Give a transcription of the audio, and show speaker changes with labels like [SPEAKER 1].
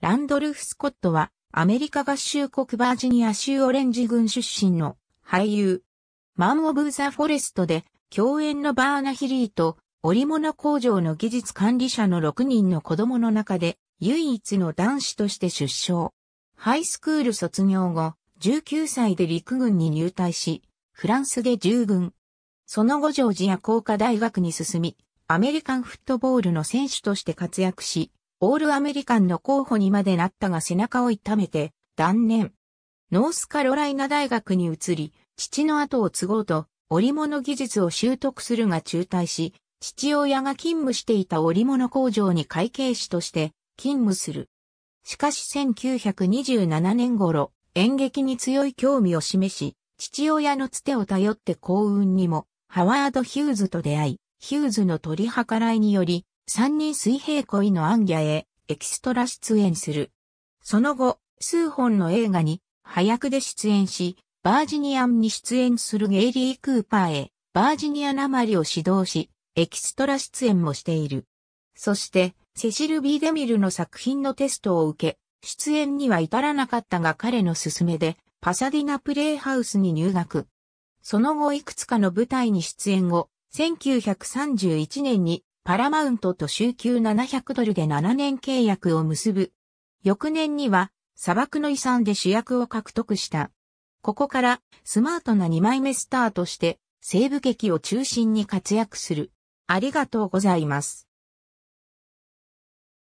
[SPEAKER 1] ランドルフ・スコットは、アメリカ合衆国バージ
[SPEAKER 2] ニア州オレンジ郡出身の俳優。マン・オブ・ザ・フォレストで、共演のバーナ・ヒリーと、織物工場の技術管理者の6人の子供の中で、唯一の男子として出生。ハイスクール卒業後、19歳で陸軍に入隊し、フランスで従軍。その後ジョージア工科大学に進み、アメリカンフットボールの選手として活躍し、オールアメリカンの候補にまでなったが背中を痛めて断念。ノースカロライナ大学に移り、父の後を継ごうと、織物技術を習得するが中退し、父親が勤務していた織物工場に会計士として勤務する。しかし1927年頃、演劇に強い興味を示し、父親のつてを頼って幸運にも、ハワード・ヒューズと出会い、ヒューズの取り計らいにより、三人水平恋のアンギャへエキストラ出演する。その後、数本の映画に早役で出演し、バージニアンに出演するゲイリー・クーパーへバージニアなまりを指導し、エキストラ出演もしている。そして、セシル・ビーデミルの作品のテストを受け、出演には至らなかったが彼の勧めで、パサディナプレイハウスに入学。その後いくつかの舞台に出演後、1931年にパラマウントと週休700ドルで7年契約を結ぶ。翌年には、砂漠の遺産で主役を獲得した。ここから、スマートな2枚目スターとして、西部劇を中
[SPEAKER 1] 心に活躍する。ありがとうございます。